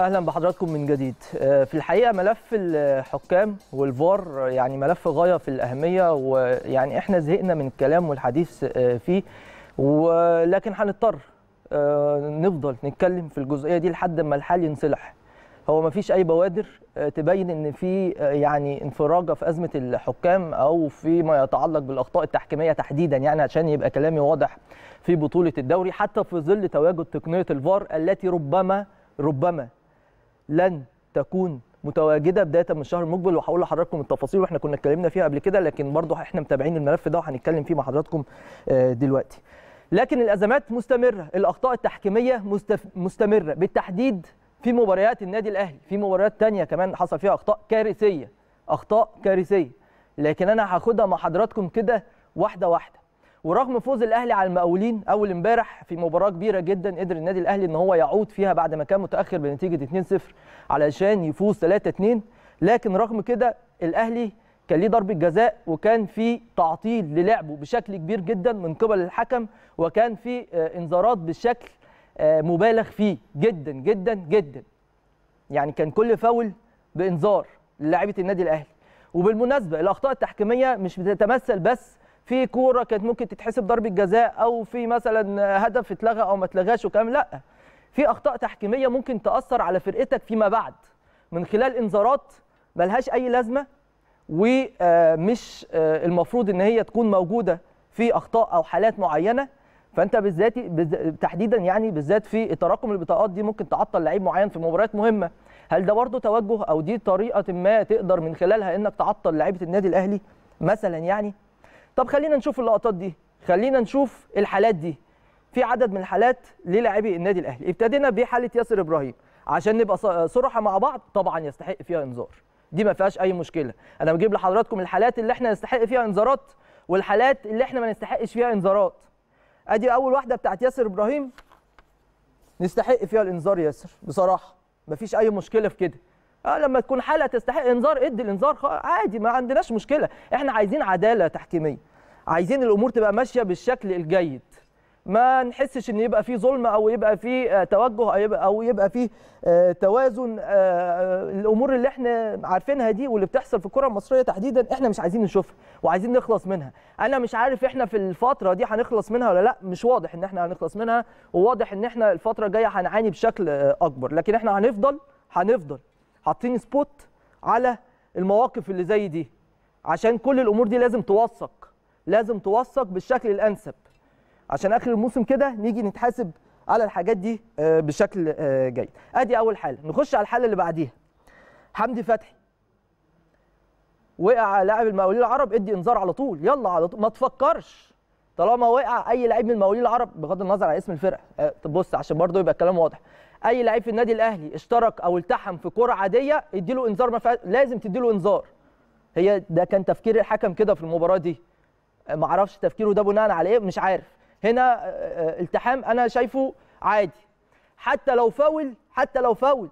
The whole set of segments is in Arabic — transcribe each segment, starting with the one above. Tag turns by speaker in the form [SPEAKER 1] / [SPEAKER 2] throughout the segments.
[SPEAKER 1] اهلا بحضراتكم من جديد آه، في الحقيقه ملف الحكام والفار يعني ملف غايه في الاهميه ويعني احنا زهقنا من الكلام والحديث آه، فيه ولكن هنضطر آه، نفضل نتكلم في الجزئيه دي لحد ما الحال ينصلح هو ما فيش اي بوادر تبين ان في يعني انفراجه في ازمه الحكام او فيما يتعلق بالاخطاء التحكيميه تحديدا يعني عشان يبقى كلامي واضح في بطوله الدوري حتى في ظل تواجد تقنيه الفار التي ربما ربما لن تكون متواجده بدايه من الشهر المقبل وهقول لحضراتكم التفاصيل واحنا كنا اتكلمنا فيها قبل كده لكن برضه احنا متابعين الملف ده وهنتكلم فيه مع حضراتكم آه، دلوقتي. لكن الازمات مستمره، الاخطاء التحكيميه مستمره بالتحديد في مباريات النادي الاهلي، في مباريات ثانيه كمان حصل فيها اخطاء كارثيه، اخطاء كارثيه. لكن انا هاخدها مع حضراتكم كده واحده واحده. ورغم فوز الاهلي على المقاولين اول امبارح في مباراه كبيره جدا قدر النادي الاهلي ان هو يعود فيها بعد ما كان متاخر بنتيجه 2-0 علشان يفوز 3-2 لكن رغم كده الاهلي كان ليه ضربه جزاء وكان في تعطيل للعبه بشكل كبير جدا من قبل الحكم وكان في آه، انذارات بشكل آه، مبالغ فيه جدا جدا جدا يعني كان كل فاول بانذار للاعيبه النادي الاهلي وبالمناسبه الاخطاء التحكيميه مش بتتمثل بس في كوره كانت ممكن تتحسب ضربه جزاء او في مثلا هدف اتلغى او ما اتلغاش وكلام لا في اخطاء تحكيميه ممكن تاثر على فرقتك فيما بعد من خلال انذارات ملهاش اي لازمه ومش آه، آه، المفروض ان هي تكون موجوده في اخطاء او حالات معينه فانت بالذات تحديدا يعني بالذات في تراكم البطاقات دي ممكن تعطل لعيب معين في مباريات مهمه هل ده برضه توجه او دي طريقه ما تقدر من خلالها انك تعطل لعيبه النادي الاهلي مثلا يعني طب خلينا نشوف اللقطات دي خلينا نشوف الحالات دي في عدد من الحالات للاعبي النادي الاهلي ابتدينا بحاله ياسر ابراهيم عشان نبقى صراحه مع بعض طبعا يستحق فيها انذار دي ما فيهاش اي مشكله انا بجيب لحضراتكم الحالات اللي احنا نستحق فيها انذارات والحالات اللي احنا ما نستحقش فيها انذارات ادي اول واحده بتاعت ياسر ابراهيم نستحق فيها الانذار ياسر بصراحه مفيش اي مشكله في كده اه لما تكون حاله تستحق انذار ادي الانذار عادي ما عندناش مشكله احنا عايزين عداله تحكيميه عايزين الامور تبقى ماشيه بالشكل الجيد ما نحسش ان يبقى فيه ظلم او يبقى فيه آه، توجه او يبقى او يبقى فيه آه، توازن آه، الامور اللي احنا عارفينها دي واللي بتحصل في الكره المصريه تحديدا احنا مش عايزين نشوفها وعايزين نخلص منها انا مش عارف احنا في الفتره دي هنخلص منها ولا لا مش واضح ان احنا هنخلص منها وواضح ان احنا الفتره الجايه هنعاني بشكل اكبر لكن احنا هنفضل هنفضل حاطين سبوت على المواقف اللي زي دي عشان كل الامور دي لازم توثق لازم توثق بالشكل الانسب عشان اخر الموسم كده نيجي نتحاسب على الحاجات دي آه، بشكل آه، جيد ادي اول حاله نخش على الحاله اللي بعديها حمدي فتحي وقع لاعب المقاولين العرب ادي انذار على طول يلا على طول ما تفكرش طالما وقع اي لعيب من المقاولين العرب بغض النظر على اسم الفرقه آه، بص عشان برضه يبقى الكلام واضح اي لعيب في النادي الاهلي اشترك او التحم في كره عاديه اديله انذار ما لازم لازم تديله انذار هي ده كان تفكير الحكم كده في المباراه دي ما اعرفش تفكيره ده بناء على ايه مش عارف هنا آه، آه، التحام انا شايفه عادي حتى لو فاول حتى لو فاول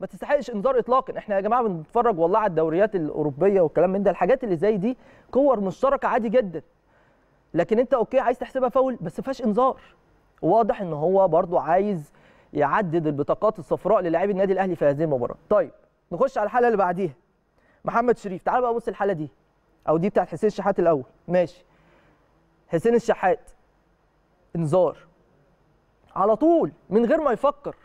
[SPEAKER 1] ما تستحقش انذار اطلاقا احنا يا جماعه بنتفرج والله على الدوريات الاوروبيه والكلام من ده الحاجات اللي زي دي كور مشتركه عادي جدا لكن انت اوكي عايز تحسبها فاول بس ما فيهاش انذار واضح ان هو برضو عايز يعدد البطاقات الصفراء للاعبي النادي الاهلي في هذه المباراه طيب نخش على الحاله اللي بعديها محمد شريف تعال بقى بص الحاله دي او دي بتاعت حسين الشحات الاول ماشي حسين الشحات انذار على طول من غير ما يفكر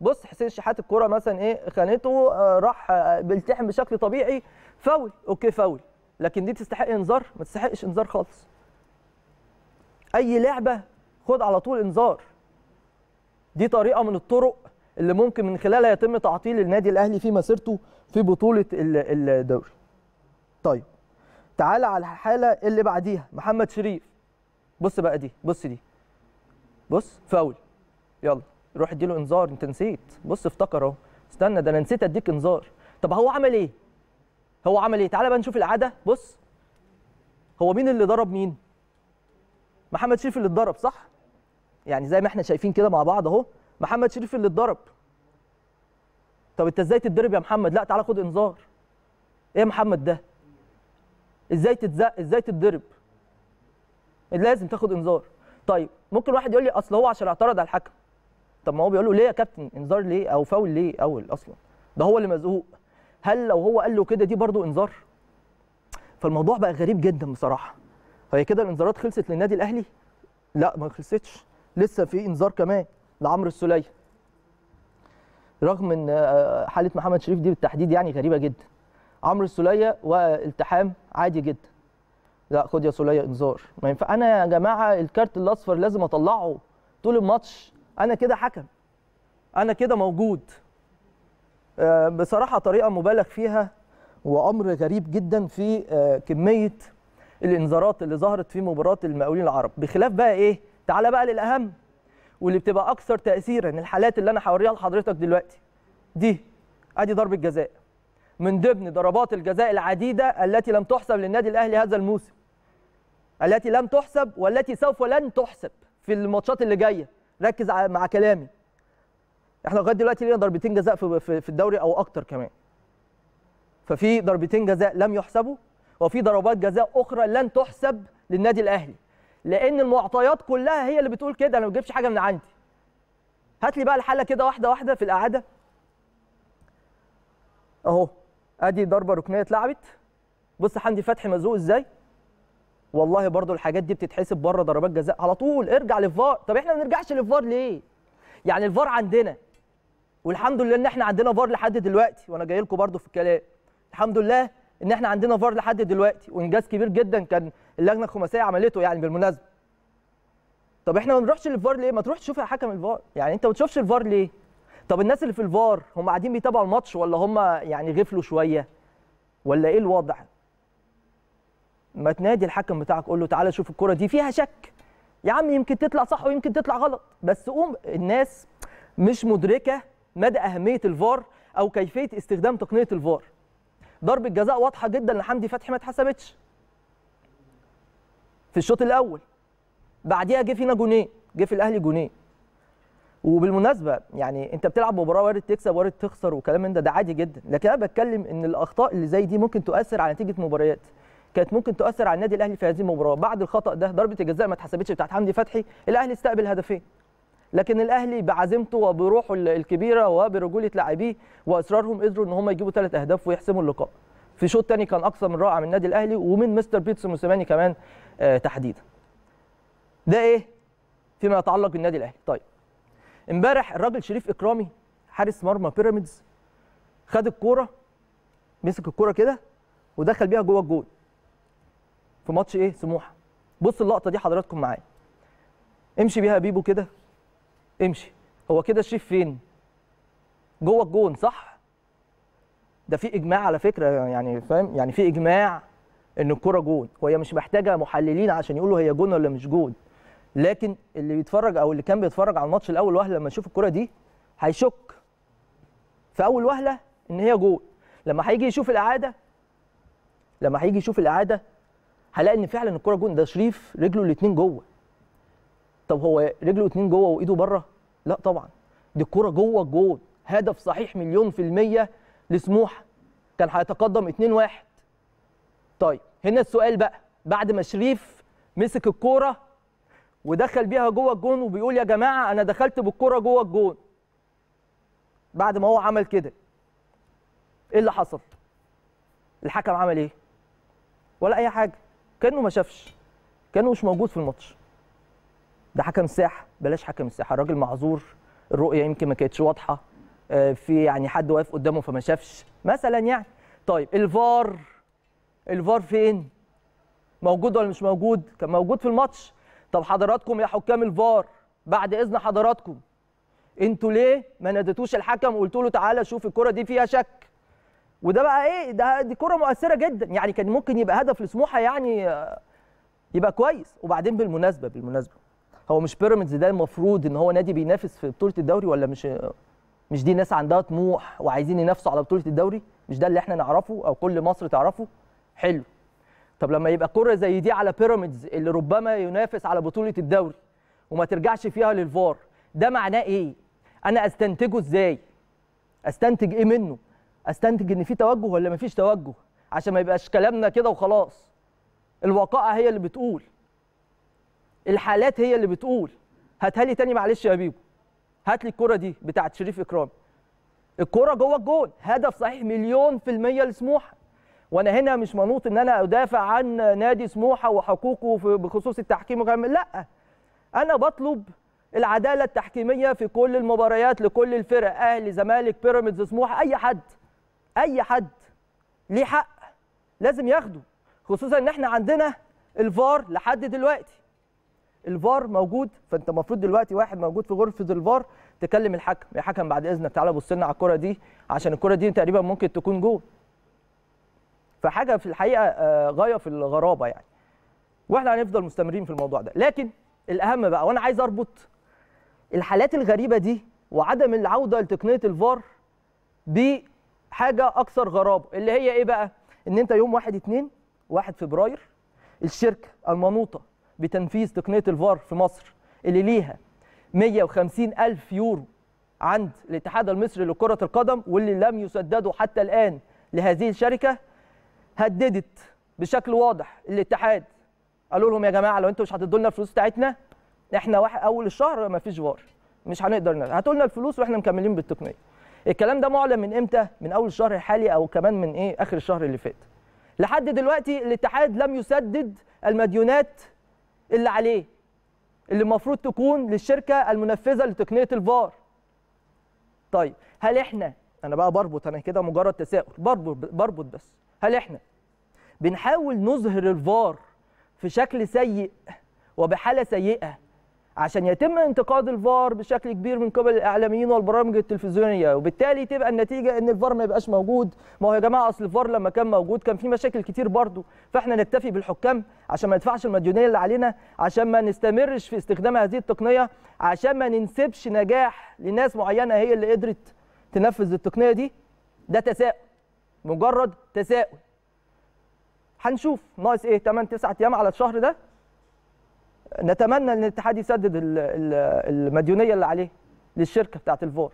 [SPEAKER 1] بص حسين الشحات الكره مثلا ايه خانته آه راح آه، بيلتحم بشكل طبيعي فاول اوكي فاول لكن دي تستحق انذار ما تستحقش انذار خالص اي لعبه خد على طول انذار دي طريقه من الطرق اللي ممكن من خلالها يتم تعطيل النادي الاهلي في مسيرته في بطوله الدوري. طيب تعالى على الحاله اللي بعديها محمد شريف بص بقى دي بص دي بص فاول يلا روح اديله انذار انت نسيت بص افتكر اهو استنى ده انا نسيت اديك انذار طب هو عمل ايه هو عمل ايه تعالى بقى نشوف العاده بص هو مين اللي ضرب مين محمد شريف اللي اتضرب صح يعني زي ما احنا شايفين كده مع بعض اهو محمد شريف اللي اتضرب طب انت ازاي تتضرب يا محمد لا تعالى خد انذار ايه يا محمد ده ازاي تتزق ازاي تتضرب لازم تاخد انذار طيب ممكن واحد يقول لي اصل هو عشان اعترض على الحكم طب ما هو بيقول له ليه يا كابتن انذار ليه او فاول ليه اول اصلا ده هو اللي مزقوق هل لو هو قال له كده دي برضه انذار فالموضوع بقى غريب جدا بصراحه فهي كده الانذارات خلصت للنادي الاهلي لا ما خلصتش لسه في انذار كمان لعمرو السلية رغم ان آه، آه، حاله محمد شريف دي بالتحديد يعني غريبه جدا عمرو السلية والتحام عادي جدا لا خد يا سلية انذار ما ينفع انا يا جماعه الكارت الاصفر لازم اطلعه طول الماتش انا كده حكم انا كده موجود آه، بصراحه طريقه مبالغ فيها وامر غريب جدا في كميه الانذارات اللي ظهرت في مباراه المقاولين العرب بخلاف بقى ايه تعالى بقى للاهم واللي بتبقى اكثر تاثيرا الحالات اللي انا هوريها لحضرتك دلوقتي دي ادي ضربه جزاء من ضمن ضربات الجزاء العديده التي لم تحسب للنادي الاهلي هذا الموسم التي لم تحسب والتي سوف لن تحسب في الماتشات اللي جايه ركز مع كلامي احنا لغايه دلوقتي لينا ضربتين جزاء في الدوري او اكتر كمان ففي ضربتين جزاء لم يحسبوا وفي ضربات جزاء اخرى لن تحسب للنادي الاهلي لان المعطيات كلها هي اللي بتقول كده انا ما بجيبش حاجه من عندي هات لي بقى الحاله كده واحده واحده في الاعاده اهو ادي ضربه ركنيه اتلعبت بص حمدي فتحي مزوق ازاي والله برضو الحاجات دي بتتحسب بره ضربات جزاء على طول ارجع للفار طب احنا ما بنرجعش للفار ليه يعني الفار عندنا والحمد لله ان احنا عندنا فار لحد دلوقتي وانا جاي لكم برضو في الكلام الحمد لله ان احنا عندنا فار لحد دلوقتي وانجاز كبير جدا كان اللجنه الخماسيه عملته يعني بالمناسبه طب احنا ما بنروحش للفار ليه ما تروح تشوف يا حكم الفار يعني انت ما تشوفش الفار ليه طب الناس اللي في الفار هم قاعدين بيتابعوا الماتش ولا هم يعني غفلوا شويه ولا ايه الوضع ما تنادي الحكم بتاعك قول له تعالى شوف الكره دي فيها شك يا عم يمكن تطلع صح ويمكن تطلع غلط بس قوم الناس مش مدركه مدى اهميه الفار او كيفيه استخدام تقنيه الفار ضربه جزاء واضحه جدا لحمدي فتحي ما اتحسبتش في الشوط الاول بعديها جه فينا جونين جه في الاهلي جونين وبالمناسبه يعني انت بتلعب مباراه وارد تكسب وارد تخسر وكلام من ده ده عادي جدا لكن انا بتكلم ان الاخطاء اللي زي دي ممكن تؤثر على نتيجه مباريات كانت ممكن تؤثر على النادي الاهلي في هذه المباراه بعد الخطا ده ضربه الجزاء ما اتحسبتش بتاعت حمدي فتحي الاهلي استقبل هدفين لكن الاهلي بعزيمته وبروحه الكبيره وبرجوله لاعبيه واصرارهم قدروا ان هم يجيبوا ثلاث اهداف ويحسموا اللقاء في شوط تاني كان اكثر من رائع من النادي الاهلي ومن مستر بيتسو موسيماني كمان آه، تحديدا ده ايه فيما يتعلق بالنادي الاهلي طيب امبارح الراجل شريف اكرامي حارس مرمى بيراميدز خد الكوره مسك الكوره كده ودخل بيها جوه الجول في ماتش ايه سموحه بص اللقطه دي حضراتكم معايا امشي بيها بيبو كده امشي هو كده شريف فين جوه الجون صح ده في اجماع على فكره يعني فاهم يعني في اجماع ان الكره جون وهي مش محتاجه محللين عشان يقولوا هي جون ولا مش جون لكن اللي بيتفرج او اللي كان بيتفرج على الماتش الاول وهله لما يشوف الكره دي هيشك في اول وهله ان هي جون لما هيجي يشوف الاعاده لما هيجي يشوف الاعاده هلاقي ان فعلا الكره جون ده شريف رجله الاثنين جوه طب هو رجله الاثنين جوه وايده بره لا طبعا دي الكره جوه الجون هدف صحيح مليون في الميه لسموحه كان هيتقدم 2-1 طيب هنا السؤال بقى بعد ما شريف مسك الكوره ودخل بيها جوه الجون وبيقول يا جماعه انا دخلت بالكوره جوه الجون بعد ما هو عمل كده ايه اللي حصل الحكم عمل ايه ولا اي حاجه كانه ما شافش كانه مش موجود في الماتش ده حكم ساحه بلاش حكم الساحه الراجل معذور الرؤيه يمكن ما كانتش واضحه آه، في يعني حد واقف قدامه فما شافش مثلا يعني طيب الفار الفار فين موجود ولا مش موجود كان موجود في الماتش طب حضراتكم يا حكام الفار بعد اذن حضراتكم انتوا ليه ما ناديتوش الحكم وقلتوا له تعالى شوف الكره دي فيها شك وده بقى ايه ده دي كره مؤثره جدا يعني كان ممكن يبقى هدف لسموحه يعني آه، يبقى كويس وبعدين بالمناسبه بالمناسبه هو مش بيراميدز ده المفروض ان هو نادي بينافس في بطوله الدوري ولا مش مش دي ناس عندها طموح وعايزين ينافسوا على بطوله الدوري مش ده اللي احنا نعرفه او كل مصر تعرفه حلو طب لما يبقى كره زي دي على بيراميدز اللي ربما ينافس على بطوله الدوري وما ترجعش فيها للفار ده معناه ايه انا استنتجه ازاي استنتج ايه منه استنتج ان في توجه ولا مفيش توجه عشان ما يبقاش كلامنا كده وخلاص الوقائع هي اللي بتقول الحالات هي اللي بتقول هاتها لي تاني معلش يا بيبو هات لي الكره دي بتاعت شريف اكرامي الكره جوه الجون هدف صحيح مليون في الميه لسموحه وانا هنا مش منوط ان انا ادافع عن نادي سموحه وحقوقه بخصوص التحكيم وكلام لا انا بطلب العداله التحكيميه في كل المباريات لكل الفرق اهلي زمالك بيراميدز سموحه اي حد اي حد ليه حق لازم ياخده خصوصا ان احنا عندنا الفار لحد دلوقتي الفار موجود فانت المفروض دلوقتي واحد موجود في غرفه الفار تكلم الحكم يا حكم بعد اذنك تعالى بص لنا على الكره دي عشان الكره دي تقريبا ممكن تكون جول فحاجه في الحقيقه آه، غايه في الغرابه يعني واحنا هنفضل مستمرين في الموضوع ده لكن الاهم بقى وانا عايز اربط الحالات الغريبه دي وعدم العوده لتقنيه الفار بحاجه اكثر غرابه اللي هي ايه بقى ان انت يوم 1 2 1 فبراير الشركه المنوطه بتنفيذ تقنيه الفار في مصر اللي ليها 150 ألف يورو عند الاتحاد المصري لكرة القدم واللي لم يسددوا حتى الآن لهذه الشركة هددت بشكل واضح الاتحاد قالوا لهم يا جماعة لو انتوا مش هتدوا لنا الفلوس بتاعتنا احنا واحد أول الشهر ما فيش فار مش هنقدر هاتوا لنا الفلوس واحنا مكملين بالتقنية الكلام ده معلن من امتى؟ من أول الشهر الحالي أو كمان من إيه آخر الشهر اللي فات لحد دلوقتي الاتحاد لم يسدد المديونات اللي عليه اللي المفروض تكون للشركه المنفذه لتقنيه الفار طيب هل احنا انا بقى بربط انا كده مجرد تساؤل بربط بربط بس هل احنا بنحاول نظهر الفار في شكل سيء وبحاله سيئه عشان يتم انتقاد الفار بشكل كبير من قبل الاعلاميين والبرامج التلفزيونيه وبالتالي تبقى النتيجه ان الفار ما يبقاش موجود ما هو يا جماعه اصل الفار لما كان موجود كان في مشاكل كتير برضه فاحنا نكتفي بالحكام عشان ما ندفعش المديونيه اللي علينا عشان ما نستمرش في استخدام هذه التقنيه عشان ما ننسبش نجاح لناس معينه هي اللي قدرت تنفذ التقنيه دي ده تساؤل مجرد تساؤل هنشوف ناقص ايه 8 9 ايام على الشهر ده نتمنى ان الاتحاد يسدد المديونيه اللي عليه للشركه بتاعه الفار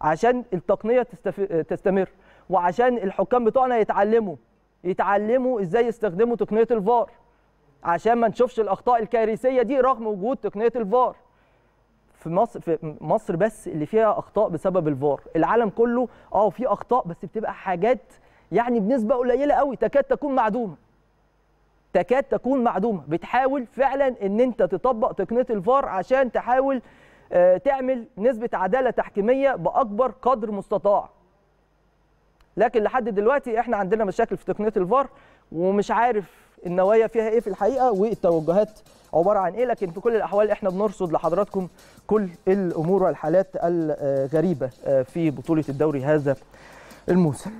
[SPEAKER 1] عشان التقنيه تستف... تستمر وعشان الحكام بتوعنا يتعلموا يتعلموا ازاي يستخدموا تقنيه الفار عشان ما نشوفش الاخطاء الكارثيه دي رغم وجود تقنيه الفار في مصر في مصر بس اللي فيها اخطاء بسبب الفار العالم كله اه في اخطاء بس بتبقى حاجات يعني بنسبه قليله قوي تكاد تكون معدومه تكاد تكون معدومه بتحاول فعلا ان انت تطبق تقنيه الفار عشان تحاول آه، تعمل نسبه عداله تحكيميه باكبر قدر مستطاع لكن لحد دلوقتي احنا عندنا مشاكل في تقنيه الفار ومش عارف النوايا فيها ايه في الحقيقه والتوجهات عباره عن ايه لكن في كل الاحوال احنا بنرصد لحضراتكم كل الامور والحالات الغريبه آه، في بطوله الدوري هذا الموسم